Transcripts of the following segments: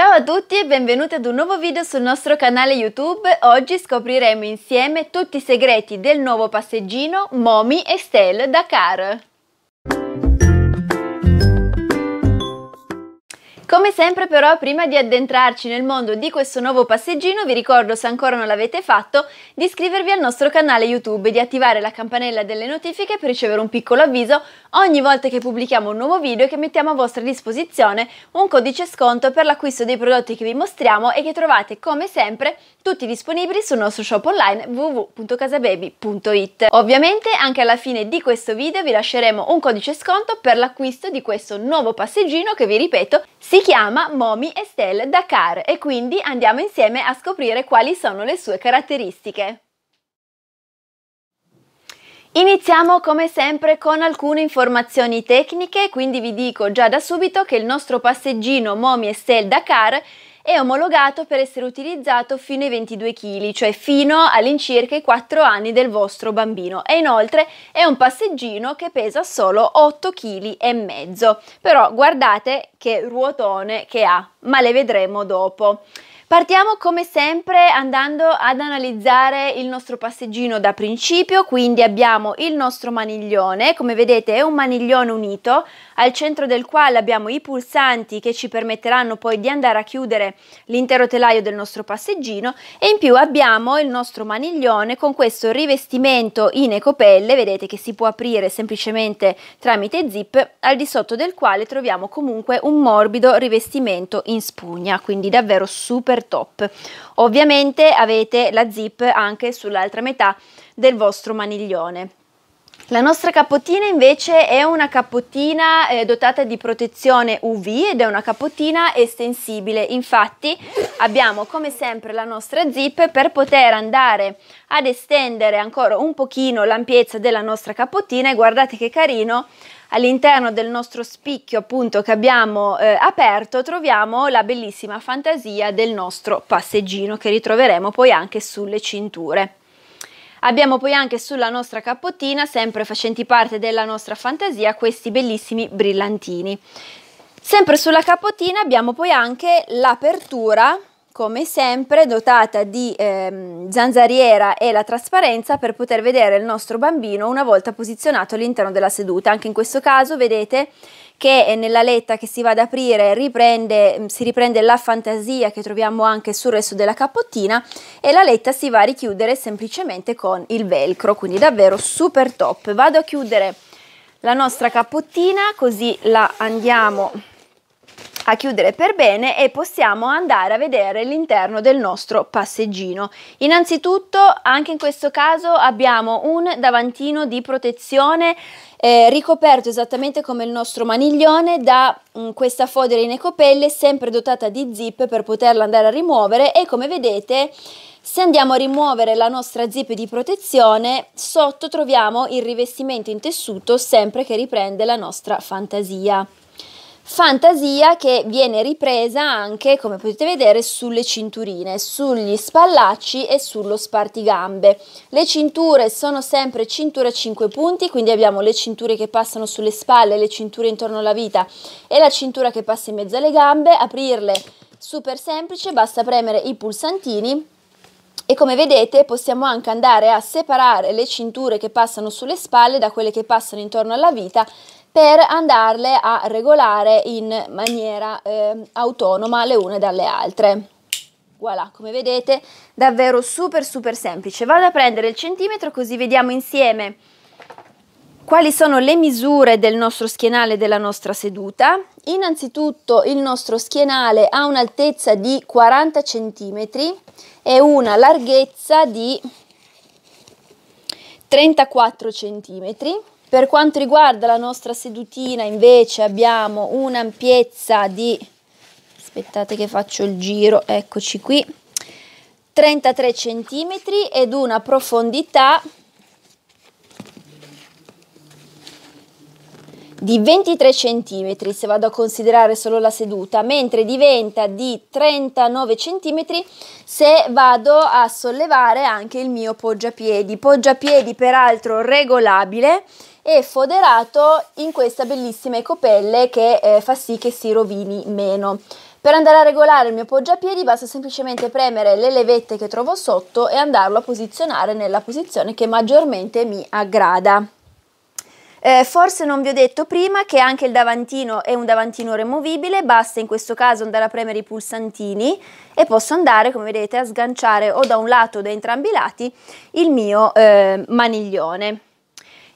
Ciao a tutti e benvenuti ad un nuovo video sul nostro canale YouTube. Oggi scopriremo insieme tutti i segreti del nuovo passeggino Momi Estelle Dakar. Come sempre però prima di addentrarci nel mondo di questo nuovo passeggino vi ricordo se ancora non l'avete fatto di iscrivervi al nostro canale YouTube e di attivare la campanella delle notifiche per ricevere un piccolo avviso ogni volta che pubblichiamo un nuovo video e che mettiamo a vostra disposizione un codice sconto per l'acquisto dei prodotti che vi mostriamo e che trovate come sempre tutti disponibili sul nostro shop online www.casababy.it. Ovviamente anche alla fine di questo video vi lasceremo un codice sconto per l'acquisto di questo nuovo passeggino che vi ripeto si si chiama Momi Estelle Dakar e quindi andiamo insieme a scoprire quali sono le sue caratteristiche. Iniziamo come sempre con alcune informazioni tecniche, quindi vi dico già da subito che il nostro passeggino Momi Estelle Dakar è omologato per essere utilizzato fino ai 22 kg, cioè fino all'incirca i 4 anni del vostro bambino e inoltre è un passeggino che pesa solo 8 kg e mezzo. Però guardate che ruotone che ha, ma le vedremo dopo. Partiamo come sempre andando ad analizzare il nostro passeggino da principio, quindi abbiamo il nostro maniglione, come vedete è un maniglione unito, al centro del quale abbiamo i pulsanti che ci permetteranno poi di andare a chiudere l'intero telaio del nostro passeggino e in più abbiamo il nostro maniglione con questo rivestimento in ecopelle, vedete che si può aprire semplicemente tramite zip, al di sotto del quale troviamo comunque un morbido rivestimento in spugna, quindi davvero super top. Ovviamente avete la zip anche sull'altra metà del vostro maniglione. La nostra cappottina invece è una cappottina eh, dotata di protezione UV ed è una cappottina estensibile, infatti abbiamo come sempre la nostra zip per poter andare ad estendere ancora un pochino l'ampiezza della nostra cappottina e guardate che carino all'interno del nostro spicchio appunto che abbiamo eh, aperto troviamo la bellissima fantasia del nostro passeggino che ritroveremo poi anche sulle cinture. Abbiamo poi anche sulla nostra cappottina, sempre facenti parte della nostra fantasia, questi bellissimi brillantini. Sempre sulla cappottina abbiamo poi anche l'apertura come sempre dotata di ehm, zanzariera e la trasparenza per poter vedere il nostro bambino una volta posizionato all'interno della seduta. Anche in questo caso vedete che nella letta che si va ad aprire riprende, mm, si riprende la fantasia che troviamo anche sul resto della cappottina e la letta si va a richiudere semplicemente con il velcro, quindi davvero super top. Vado a chiudere la nostra cappottina così la andiamo a chiudere per bene e possiamo andare a vedere l'interno del nostro passeggino. Innanzitutto anche in questo caso abbiamo un davantino di protezione eh, ricoperto esattamente come il nostro maniglione da mh, mm, questa fodera in ecopelle sempre dotata di zip per poterla andare a rimuovere e come vedete se andiamo a rimuovere la nostra zip di protezione sotto troviamo il rivestimento in tessuto sempre che riprende la nostra fantasia fantasia che viene ripresa anche, come potete vedere, sulle cinturine, sugli spallacci e sullo spartigambe. Le cinture sono sempre cinture a 5 punti, quindi abbiamo le cinture che passano sulle spalle, le cinture intorno alla vita e la cintura che passa in mezzo alle gambe. Aprirle super semplice, basta premere i pulsantini e come vedete possiamo anche andare a separare le cinture che passano sulle spalle da quelle che passano intorno alla vita per andarle a regolare in maniera eh, autonoma le une dalle altre. Voilà, come vedete, davvero super super semplice. Vado a prendere il centimetro così vediamo insieme quali sono le misure del nostro schienale della nostra seduta. Innanzitutto il nostro schienale ha un'altezza di 40 cm e una larghezza di 34 cm. Per quanto riguarda la nostra sedutina invece abbiamo un'ampiezza di, aspettate che faccio il giro, eccoci qui, 33 cm ed una profondità di 23 cm se vado a considerare solo la seduta, mentre diventa di 39 cm se vado a sollevare anche il mio poggiapiedi, poggiapiedi peraltro regolabile e foderato in questa bellissima ecopelle che eh, fa sì che si rovini meno. Per andare a regolare il mio poggiapiedi basta semplicemente premere le levette che trovo sotto e andarlo a posizionare nella posizione che maggiormente mi aggrada. Eh, forse non vi ho detto prima che anche il davantino è un davantino removibile, basta in questo caso andare a premere i pulsantini e posso andare, come vedete, a sganciare o da un lato o da entrambi i lati il mio eh, maniglione.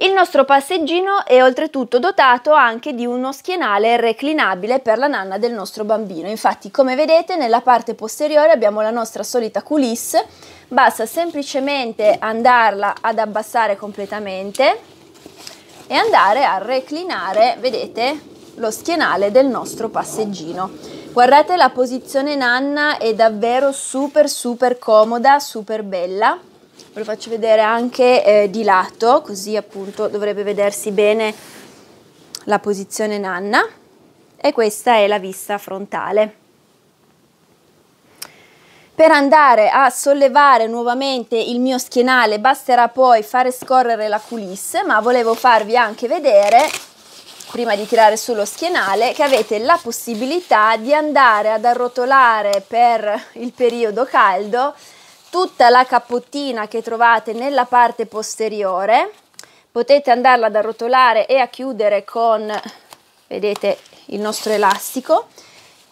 Il nostro passeggino è oltretutto dotato anche di uno schienale reclinabile per la nanna del nostro bambino. Infatti, come vedete, nella parte posteriore abbiamo la nostra solita coulisse, basta semplicemente andarla ad abbassare completamente e andare a reclinare, vedete, lo schienale del nostro passeggino. Guardate la posizione nanna è davvero super super comoda, super bella ve lo faccio vedere anche eh, di lato, così appunto dovrebbe vedersi bene la posizione nanna e questa è la vista frontale. Per andare a sollevare nuovamente il mio schienale basterà poi fare scorrere la culisse ma volevo farvi anche vedere, prima di tirare sullo schienale, che avete la possibilità di andare ad arrotolare per il periodo caldo tutta la cappottina che trovate nella parte posteriore potete andarla ad arrotolare e a chiudere con vedete il nostro elastico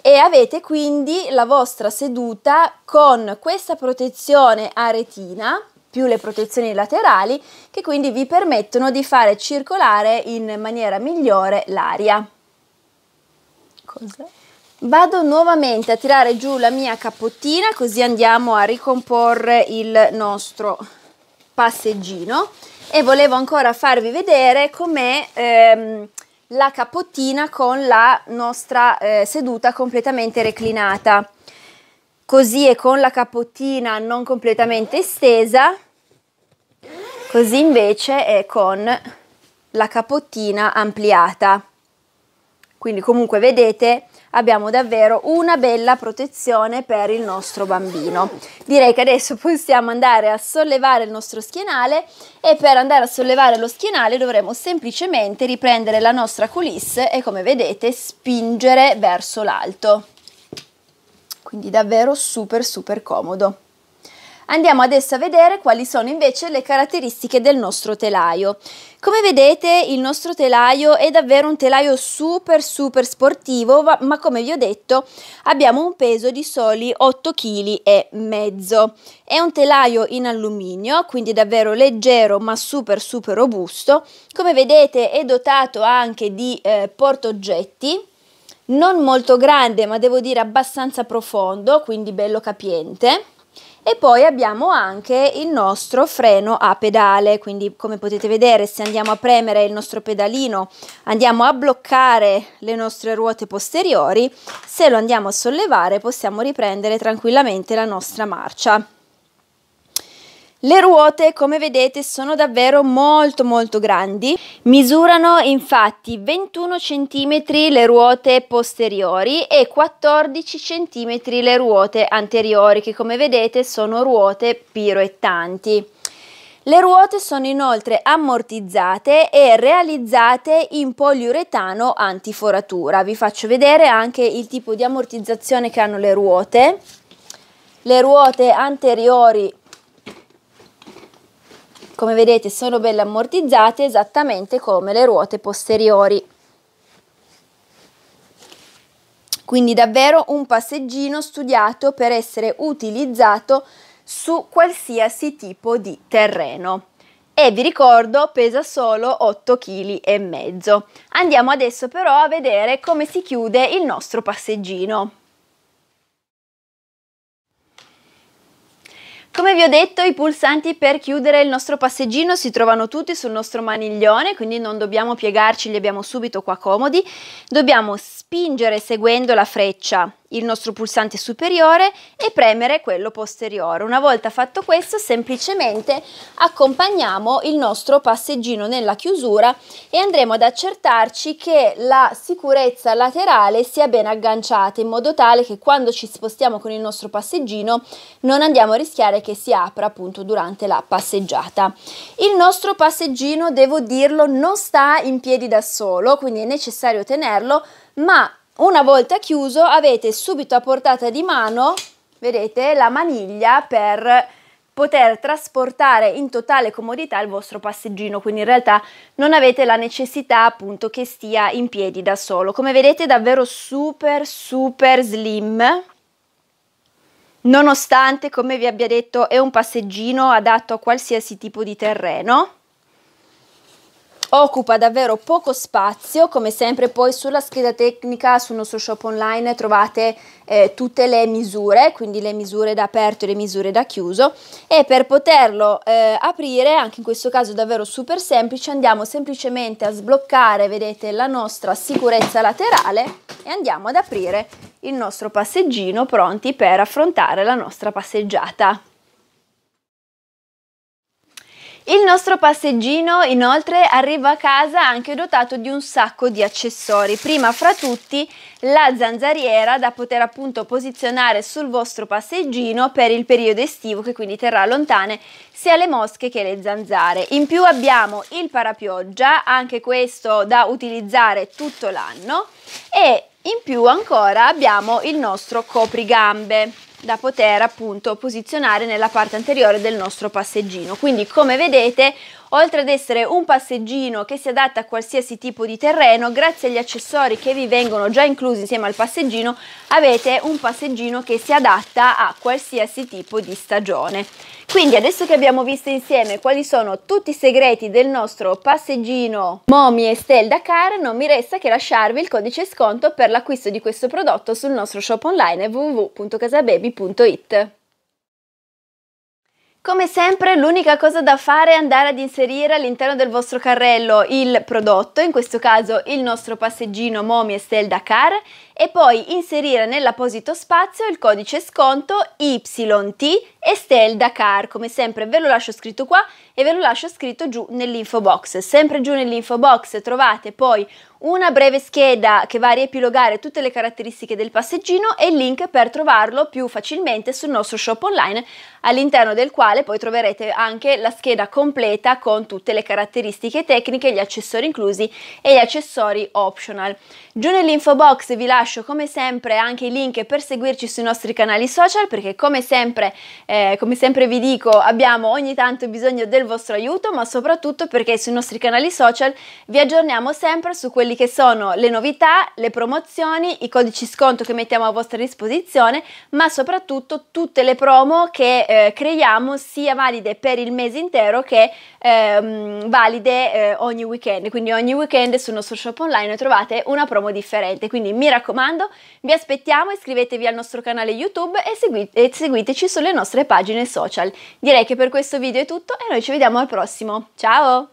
e avete quindi la vostra seduta con questa protezione a retina più le protezioni laterali che quindi vi permettono di fare circolare in maniera migliore l'aria. Cosa? Vado nuovamente a tirare giù la mia cappottina così andiamo a ricomporre il nostro passeggino e volevo ancora farvi vedere com'è ehm, la cappottina con la nostra eh, seduta completamente reclinata. Così è con la cappottina non completamente estesa, così invece è con la cappottina ampliata. Quindi comunque vedete abbiamo davvero una bella protezione per il nostro bambino. Direi che adesso possiamo andare a sollevare il nostro schienale e per andare a sollevare lo schienale dovremo semplicemente riprendere la nostra coulisse e come vedete spingere verso l'alto. Quindi davvero super super comodo. Andiamo adesso a vedere quali sono invece le caratteristiche del nostro telaio. Come vedete il nostro telaio è davvero un telaio super super sportivo ma come vi ho detto abbiamo un peso di soli 8 kg e mezzo. È un telaio in alluminio quindi davvero leggero ma super super robusto. Come vedete è dotato anche di eh, portoggetti non molto grande ma devo dire abbastanza profondo quindi bello capiente e poi abbiamo anche il nostro freno a pedale, quindi come potete vedere se andiamo a premere il nostro pedalino andiamo a bloccare le nostre ruote posteriori, se lo andiamo a sollevare possiamo riprendere tranquillamente la nostra marcia. Le ruote, come vedete, sono davvero molto molto grandi. Misurano infatti 21 cm le ruote posteriori e 14 cm le ruote anteriori, che come vedete sono ruote piroettanti. Le ruote sono inoltre ammortizzate e realizzate in poliuretano antiforatura. Vi faccio vedere anche il tipo di ammortizzazione che hanno le ruote. Le ruote anteriori come vedete sono belle ammortizzate esattamente come le ruote posteriori. Quindi davvero un passeggino studiato per essere utilizzato su qualsiasi tipo di terreno e vi ricordo pesa solo 8 kg e mezzo. Andiamo adesso però a vedere come si chiude il nostro passeggino. Come vi ho detto i pulsanti per chiudere il nostro passeggino si trovano tutti sul nostro maniglione quindi non dobbiamo piegarci, li abbiamo subito qua comodi. Dobbiamo spingere seguendo la freccia il nostro pulsante superiore e premere quello posteriore. Una volta fatto questo semplicemente accompagniamo il nostro passeggino nella chiusura e andremo ad accertarci che la sicurezza laterale sia ben agganciata in modo tale che quando ci spostiamo con il nostro passeggino non andiamo a rischiare che si apra appunto durante la passeggiata. Il nostro passeggino, devo dirlo, non sta in piedi da solo, quindi è necessario tenerlo ma una volta chiuso avete subito a portata di mano, vedete, la maniglia per poter trasportare in totale comodità il vostro passeggino, quindi in realtà non avete la necessità appunto che stia in piedi da solo. Come vedete è davvero super super slim, nonostante come vi abbia detto è un passeggino adatto a qualsiasi tipo di terreno. Occupa davvero poco spazio, come sempre poi sulla scheda tecnica sul nostro shop online trovate eh, tutte le misure, quindi le misure da aperto e le misure da chiuso e per poterlo eh, aprire, anche in questo caso davvero super semplice, andiamo semplicemente a sbloccare, vedete, la nostra sicurezza laterale e andiamo ad aprire il nostro passeggino pronti per affrontare la nostra passeggiata. Il nostro passeggino inoltre arriva a casa anche dotato di un sacco di accessori, prima fra tutti la zanzariera da poter appunto posizionare sul vostro passeggino per il periodo estivo che quindi terrà lontane sia le mosche che le zanzare. In più abbiamo il parapioggia, anche questo da utilizzare tutto l'anno e in più ancora abbiamo il nostro coprigambe da poter appunto posizionare nella parte anteriore del nostro passeggino quindi come vedete Oltre ad essere un passeggino che si adatta a qualsiasi tipo di terreno, grazie agli accessori che vi vengono già inclusi insieme al passeggino, avete un passeggino che si adatta a qualsiasi tipo di stagione. Quindi adesso che abbiamo visto insieme quali sono tutti i segreti del nostro passeggino Momi Estelle Dakar, non mi resta che lasciarvi il codice sconto per l'acquisto di questo prodotto sul nostro shop online www.casababy.it. Come sempre l'unica cosa da fare è andare ad inserire all'interno del vostro carrello il prodotto, in questo caso il nostro passeggino Momi Estel Dakar e poi inserire nell'apposito spazio il codice sconto YT Estel Dakar, come sempre ve lo lascio scritto qua e ve lo lascio scritto giù nell'info box. Sempre giù nell'info box trovate poi una breve scheda che va a riepilogare tutte le caratteristiche del passeggino e il link per trovarlo più facilmente sul nostro shop online all'interno del quale poi troverete anche la scheda completa con tutte le caratteristiche tecniche, gli accessori inclusi e gli accessori optional. Giù nell'info box vi lascio come sempre anche i link per seguirci sui nostri canali social perché come sempre, eh, come sempre vi dico abbiamo ogni tanto bisogno del vostro aiuto ma soprattutto perché sui nostri canali social vi aggiorniamo sempre su quelli quelli che sono le novità, le promozioni, i codici sconto che mettiamo a vostra disposizione, ma soprattutto tutte le promo che eh, creiamo sia valide per il mese intero che ehm, valide eh, ogni weekend. Quindi ogni weekend sul nostro shop online trovate una promo differente. Quindi mi raccomando, vi aspettiamo, iscrivetevi al nostro canale YouTube e, segui- e seguiteci sulle nostre pagine social. Direi che per questo video è tutto e noi ci vediamo al prossimo. Ciao!